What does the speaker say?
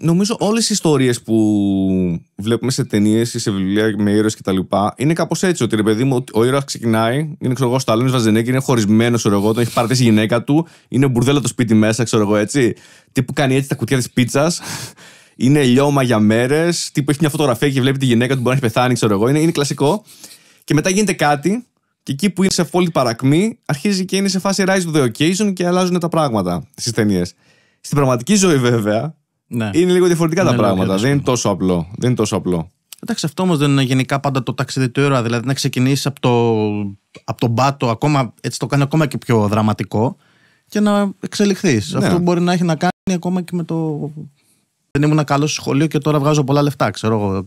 Νομίζω όλες οι ιστορίες που βλέπουμε σε ταινίες ή σε βιβλία με ήρωες λοιπά, είναι κάπως έτσι. Ότι ρε παιδί μου, ο ήρωας ξεκινάει, είναι ξέρω εγώ, Σταλόνι Βαζενέκη, είναι χωρισμένος, ξέρω εγώ, έχει παρατήσει η γυναίκα του, είναι μπουρδέλα το σπίτι μέσα, ξέρω εγώ έτσι. Τι που κάνει έτσι τα κουτιά της πίτσας, είναι λιώμα για μέρες, τι που έχει μια φωτογραφία και βλέπει τη γυναίκα του, μπορεί να έχει πεθάνει, ξέρω εγώ. Είναι, είναι κλασικό. Και μετά γίνεται κάτι και εκεί που είναι σε απόλυτη παρακμή, αρχίζει και είναι σε φάση rise of the occasion και αλλάζουν τα πράγματα στις ταινίες. Στην πραγματική ζωή βέβαια, ναι. Είναι λίγο διαφορετικά τα πράγματα. Δεν είναι, τόσο απλό. δεν είναι τόσο απλό. Εντάξει, αυτό όμως δεν είναι γενικά πάντα το ήρωα Δηλαδή να ξεκινήσεις από, το, από τον πάτο, ακόμα, έτσι το κάνει ακόμα και πιο δραματικό και να εξελιχθείς. Ναι. Αυτό μπορεί να έχει να κάνει ακόμα και με το. Δεν ήμουν καλός στο σχολείο και τώρα βγάζω πολλά λεφτά. Ξέρω εγώ.